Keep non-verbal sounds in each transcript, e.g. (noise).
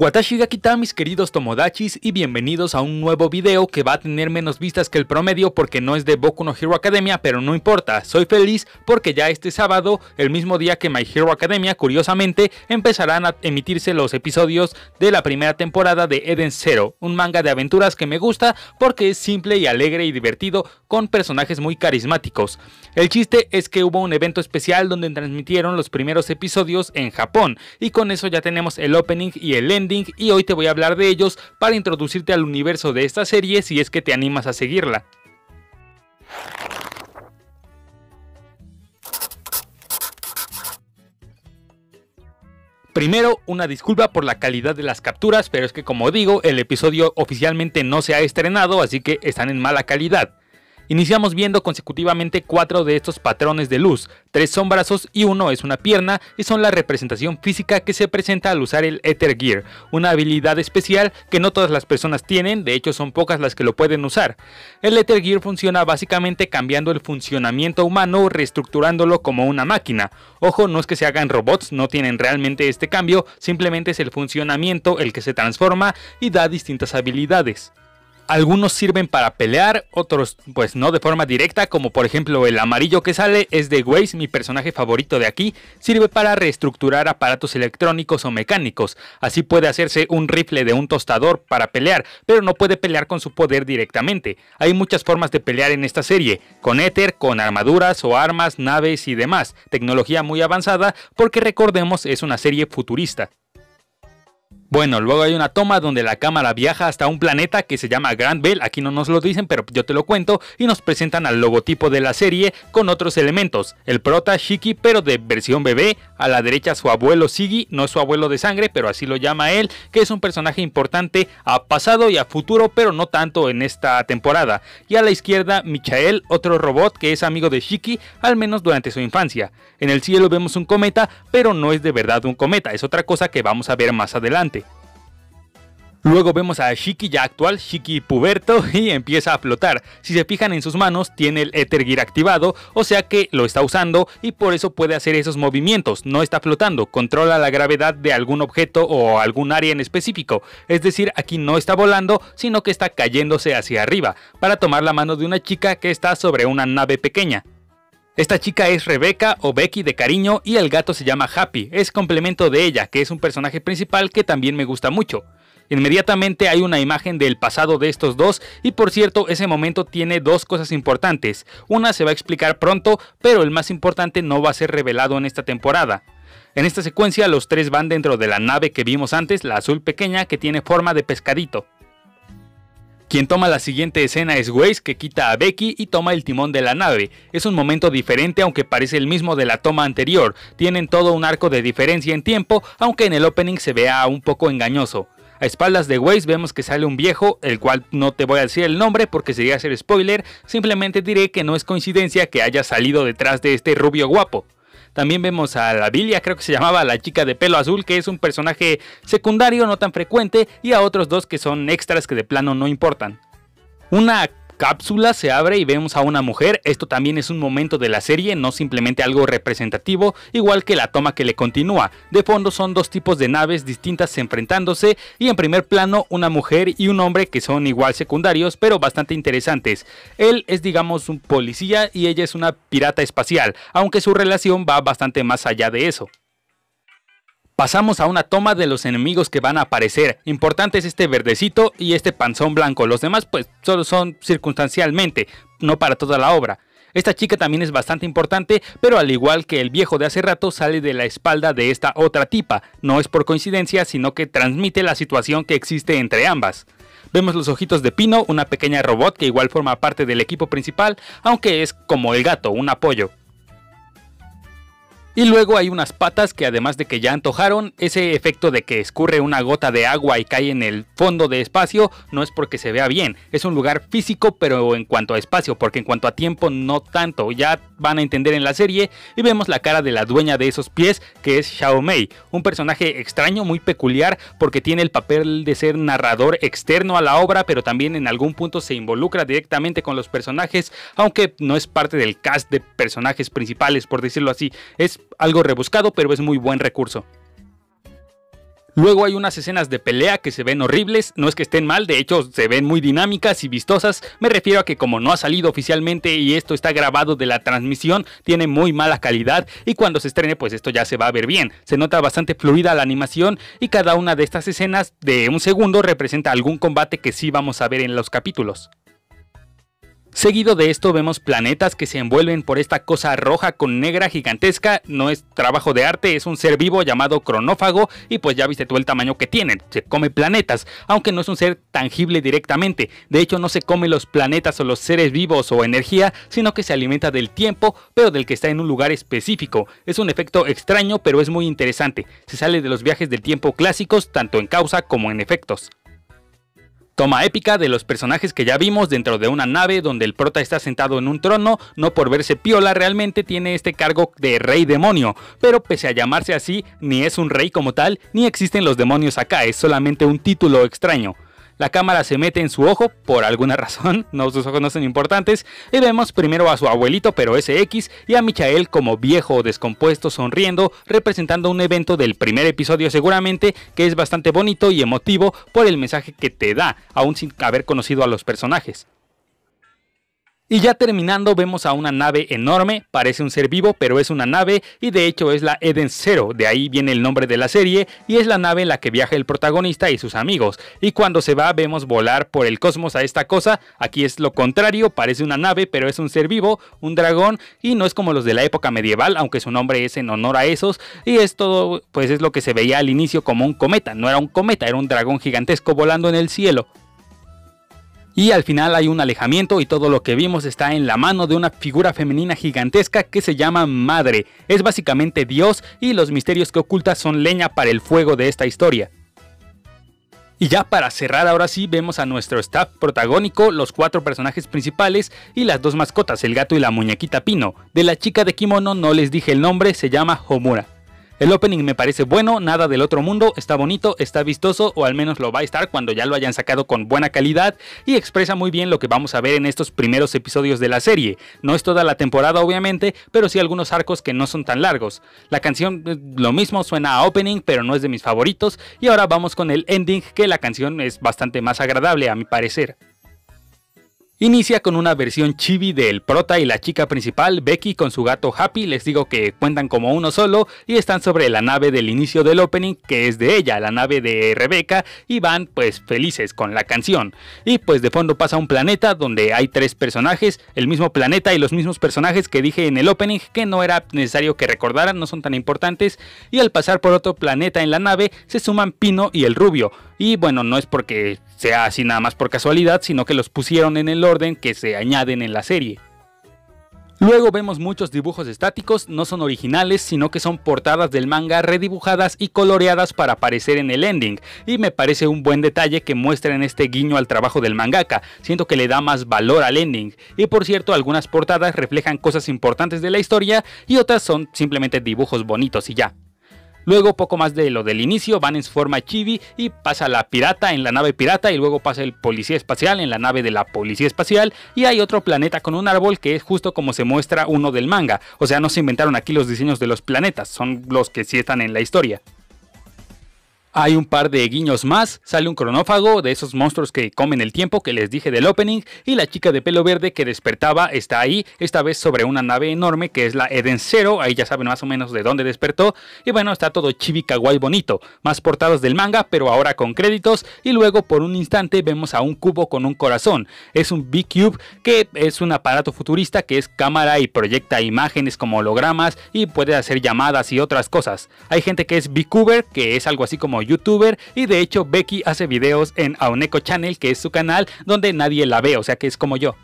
Watashi ga mis queridos Tomodachis y bienvenidos a un nuevo video que va a tener menos vistas que el promedio porque no es de Boku no Hero Academia pero no importa, soy feliz porque ya este sábado, el mismo día que My Hero Academia curiosamente empezarán a emitirse los episodios de la primera temporada de Eden Zero, un manga de aventuras que me gusta porque es simple y alegre y divertido con personajes muy carismáticos. El chiste es que hubo un evento especial donde transmitieron los primeros episodios en Japón y con eso ya tenemos el opening y el end y hoy te voy a hablar de ellos para introducirte al universo de esta serie si es que te animas a seguirla. Primero, una disculpa por la calidad de las capturas, pero es que como digo, el episodio oficialmente no se ha estrenado, así que están en mala calidad. Iniciamos viendo consecutivamente cuatro de estos patrones de luz, tres son brazos y uno es una pierna y son la representación física que se presenta al usar el Ether Gear, una habilidad especial que no todas las personas tienen, de hecho son pocas las que lo pueden usar. El Ether Gear funciona básicamente cambiando el funcionamiento humano, reestructurándolo como una máquina. Ojo, no es que se hagan robots, no tienen realmente este cambio, simplemente es el funcionamiento el que se transforma y da distintas habilidades. Algunos sirven para pelear, otros pues no de forma directa, como por ejemplo el amarillo que sale es de Waze, mi personaje favorito de aquí, sirve para reestructurar aparatos electrónicos o mecánicos. Así puede hacerse un rifle de un tostador para pelear, pero no puede pelear con su poder directamente. Hay muchas formas de pelear en esta serie, con éter, con armaduras o armas, naves y demás, tecnología muy avanzada porque recordemos es una serie futurista. Bueno, luego hay una toma donde la cámara viaja hasta un planeta que se llama Grand Bell, aquí no nos lo dicen, pero yo te lo cuento, y nos presentan al logotipo de la serie con otros elementos, el prota Shiki pero de versión bebé, a la derecha su abuelo Sigi, no es su abuelo de sangre, pero así lo llama él, que es un personaje importante a pasado y a futuro, pero no tanto en esta temporada, y a la izquierda Michael, otro robot que es amigo de Shiki, al menos durante su infancia. En el cielo vemos un cometa, pero no es de verdad un cometa, es otra cosa que vamos a ver más adelante. Luego vemos a Shiki ya actual, Shiki puberto, (laughs) y empieza a flotar. Si se fijan en sus manos, tiene el Ether Gear activado, o sea que lo está usando y por eso puede hacer esos movimientos. No está flotando, controla la gravedad de algún objeto o algún área en específico. Es decir, aquí no está volando, sino que está cayéndose hacia arriba, para tomar la mano de una chica que está sobre una nave pequeña. Esta chica es Rebeca o Becky de cariño y el gato se llama Happy, es complemento de ella, que es un personaje principal que también me gusta mucho. Inmediatamente hay una imagen del pasado de estos dos y por cierto ese momento tiene dos cosas importantes. Una se va a explicar pronto, pero el más importante no va a ser revelado en esta temporada. En esta secuencia los tres van dentro de la nave que vimos antes, la azul pequeña que tiene forma de pescadito. Quien toma la siguiente escena es Waze, que quita a Becky y toma el timón de la nave. Es un momento diferente aunque parece el mismo de la toma anterior, tienen todo un arco de diferencia en tiempo, aunque en el opening se vea un poco engañoso. A espaldas de Waze vemos que sale un viejo, el cual no te voy a decir el nombre porque sería hacer spoiler, simplemente diré que no es coincidencia que haya salido detrás de este rubio guapo. También vemos a la Bilia, creo que se llamaba la chica de pelo azul, que es un personaje secundario no tan frecuente, y a otros dos que son extras que de plano no importan. Una cápsula se abre y vemos a una mujer. Esto también es un momento de la serie, no simplemente algo representativo, igual que la toma que le continúa. De fondo son dos tipos de naves distintas enfrentándose y en primer plano una mujer y un hombre que son igual secundarios pero bastante interesantes. Él es digamos un policía y ella es una pirata espacial, aunque su relación va bastante más allá de eso. Pasamos a una toma de los enemigos que van a aparecer. Importante es este verdecito y este panzón blanco. Los demás pues solo son circunstancialmente, no para toda la obra. Esta chica también es bastante importante, pero al igual que el viejo de hace rato sale de la espalda de esta otra tipa. No es por coincidencia, sino que transmite la situación que existe entre ambas. Vemos los ojitos de Pino, una pequeña robot que igual forma parte del equipo principal, aunque es como el gato, un apoyo. Y luego hay unas patas que además de que ya antojaron, ese efecto de que escurre una gota de agua y cae en el fondo de espacio no es porque se vea bien, es un lugar físico pero en cuanto a espacio, porque en cuanto a tiempo no tanto, ya van a entender en la serie y vemos la cara de la dueña de esos pies que es Xiaomei, un personaje extraño, muy peculiar porque tiene el papel de ser narrador externo a la obra pero también en algún punto se involucra directamente con los personajes, aunque no es parte del cast de personajes principales por decirlo así, es algo rebuscado, pero es muy buen recurso. Luego hay unas escenas de pelea que se ven horribles, no es que estén mal, de hecho se ven muy dinámicas y vistosas, me refiero a que como no ha salido oficialmente y esto está grabado de la transmisión, tiene muy mala calidad y cuando se estrene pues esto ya se va a ver bien, se nota bastante fluida la animación y cada una de estas escenas de un segundo representa algún combate que sí vamos a ver en los capítulos. Seguido de esto vemos planetas que se envuelven por esta cosa roja con negra gigantesca, no es trabajo de arte, es un ser vivo llamado cronófago y pues ya viste todo el tamaño que tiene, se come planetas, aunque no es un ser tangible directamente, de hecho no se come los planetas o los seres vivos o energía, sino que se alimenta del tiempo, pero del que está en un lugar específico, es un efecto extraño pero es muy interesante, se sale de los viajes del tiempo clásicos tanto en causa como en efectos. Toma épica de los personajes que ya vimos dentro de una nave donde el prota está sentado en un trono, no por verse piola realmente tiene este cargo de rey demonio, pero pese a llamarse así, ni es un rey como tal, ni existen los demonios acá, es solamente un título extraño. La cámara se mete en su ojo, por alguna razón, (laughs) no, sus ojos no son importantes, y vemos primero a su abuelito, pero ese X, y a Michael como viejo, descompuesto, sonriendo, representando un evento del primer episodio seguramente, que es bastante bonito y emotivo por el mensaje que te da, aún sin haber conocido a los personajes. Y ya terminando vemos a una nave enorme, parece un ser vivo, pero es una nave y de hecho es la Eden Zero, de ahí viene el nombre de la serie y es la nave en la que viaja el protagonista y sus amigos. Y cuando se va vemos volar por el cosmos a esta cosa, aquí es lo contrario, parece una nave, pero es un ser vivo, un dragón y no es como los de la época medieval, aunque su nombre es en honor a esos y esto pues es lo que se veía al inicio como un cometa, no era un cometa, era un dragón gigantesco volando en el cielo y al final hay un alejamiento y todo lo que vimos está en la mano de una figura femenina gigantesca que se llama Madre. Es básicamente Dios y los misterios que oculta son leña para el fuego de esta historia. Y ya para cerrar ahora sí vemos a nuestro staff protagónico, los cuatro personajes principales y las dos mascotas, el gato y la muñequita Pino. De la chica de kimono no les dije el nombre, se llama Homura. El opening me parece bueno, nada del otro mundo, está bonito, está vistoso o al menos lo va a estar cuando ya lo hayan sacado con buena calidad y expresa muy bien lo que vamos a ver en estos primeros episodios de la serie. No es toda la temporada obviamente, pero sí algunos arcos que no son tan largos. La canción eh, lo mismo suena a opening, pero no es de mis favoritos y ahora vamos con el ending que la canción es bastante más agradable a mi parecer. Inicia con una versión chibi del prota y la chica principal, Becky, con su gato Happy. Les digo que cuentan como uno solo y están sobre la nave del inicio del opening, que es de ella, la nave de Rebeca, y van pues felices con la canción. Y pues de fondo pasa un planeta donde hay tres personajes, el mismo planeta y los mismos personajes que dije en el opening, que no era necesario que recordaran, no son tan importantes. Y al pasar por otro planeta en la nave, se suman Pino y el Rubio. Y bueno, no es porque sea así nada más por casualidad, sino que los pusieron en el orden que se añaden en la serie. Luego vemos muchos dibujos estáticos, no son originales, sino que son portadas del manga redibujadas y coloreadas para aparecer en el ending, y me parece un buen detalle que muestren este guiño al trabajo del mangaka, siento que le da más valor al ending, y por cierto algunas portadas reflejan cosas importantes de la historia y otras son simplemente dibujos bonitos y ya. Luego, poco más de lo del inicio, van en forma chibi y pasa la pirata en la nave pirata y luego pasa el policía espacial en la nave de la policía espacial y hay otro planeta con un árbol que es justo como se muestra uno del manga. O sea, no se inventaron aquí los diseños de los planetas, son los que sí están en la historia. Hay un par de guiños más, sale un cronófago de esos monstruos que comen el tiempo que les dije del opening y la chica de pelo verde que despertaba está ahí, esta vez sobre una nave enorme que es la Eden Zero, ahí ya saben más o menos de dónde despertó y bueno, está todo chivica guay bonito, más portados del manga pero ahora con créditos y luego por un instante vemos a un cubo con un corazón, es un B-Cube que es un aparato futurista que es cámara y proyecta imágenes como hologramas y puede hacer llamadas y otras cosas. Hay gente que es B-Cuber que es algo así como youtuber y de hecho Becky hace videos en Auneco Channel, que es su canal donde nadie la ve, o sea que es como yo.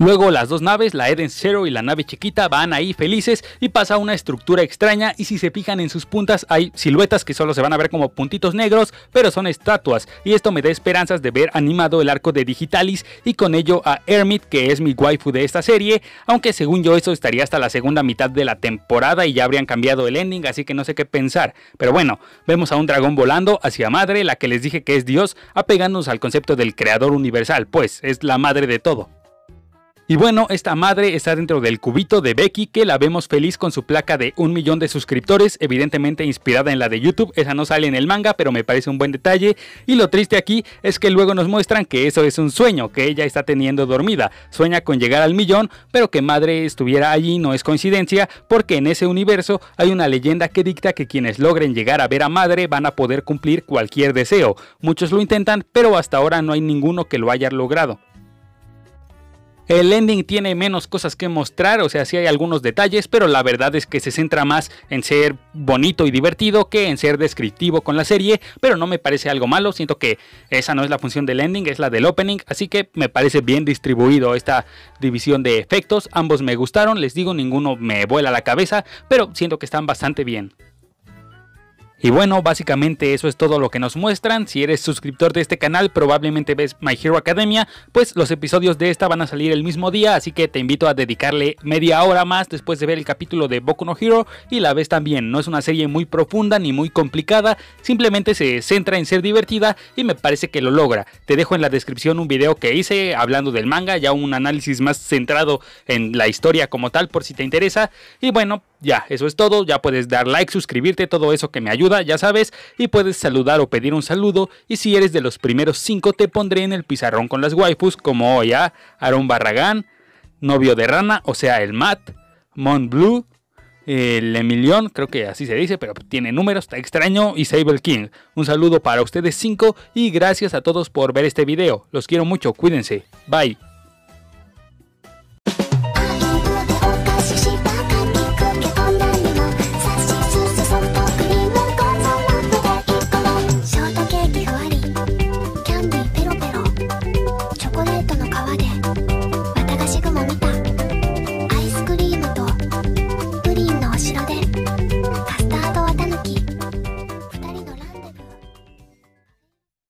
Luego las dos naves, la Eden Zero y la nave chiquita, van ahí felices y pasa una estructura extraña y si se fijan en sus puntas hay siluetas que solo se van a ver como puntitos negros, pero son estatuas y esto me da esperanzas de ver animado el arco de Digitalis y con ello a Hermit que es mi waifu de esta serie, aunque según yo eso estaría hasta la segunda mitad de la temporada y ya habrían cambiado el ending, así que no sé qué pensar. Pero bueno, vemos a un dragón volando hacia Madre, la que les dije que es Dios, apegándonos al concepto del creador universal, pues es la madre de todo. Y bueno, esta madre está dentro del cubito de Becky que la vemos feliz con su placa de un millón de suscriptores, evidentemente inspirada en la de YouTube, esa no sale en el manga, pero me parece un buen detalle. Y lo triste aquí es que luego nos muestran que eso es un sueño que ella está teniendo dormida, sueña con llegar al millón, pero que madre estuviera allí no es coincidencia, porque en ese universo hay una leyenda que dicta que quienes logren llegar a ver a madre van a poder cumplir cualquier deseo. Muchos lo intentan, pero hasta ahora no hay ninguno que lo haya logrado. El ending tiene menos cosas que mostrar, o sea, sí hay algunos detalles, pero la verdad es que se centra más en ser bonito y divertido que en ser descriptivo con la serie, pero no me parece algo malo, siento que esa no es la función del ending, es la del opening, así que me parece bien distribuido esta división de efectos, ambos me gustaron, les digo, ninguno me vuela la cabeza, pero siento que están bastante bien. Y bueno, básicamente eso es todo lo que nos muestran. Si eres suscriptor de este canal, probablemente ves My Hero Academia, pues los episodios de esta van a salir el mismo día, así que te invito a dedicarle media hora más después de ver el capítulo de Boku no Hero y la ves también. No es una serie muy profunda ni muy complicada, simplemente se centra en ser divertida y me parece que lo logra. Te dejo en la descripción un video que hice hablando del manga, ya un análisis más centrado en la historia como tal por si te interesa. Y bueno, ya, eso es todo. Ya puedes dar like, suscribirte, todo eso que me ayuda, ya sabes. Y puedes saludar o pedir un saludo. Y si eres de los primeros cinco, te pondré en el pizarrón con las waifus, como ya ¿ah? Aaron Barragán, Novio de Rana, o sea, el Matt, Mont Blue, el Emilión, creo que así se dice, pero tiene números, está extraño, y Sable King. Un saludo para ustedes 5 y gracias a todos por ver este video. Los quiero mucho, cuídense. Bye.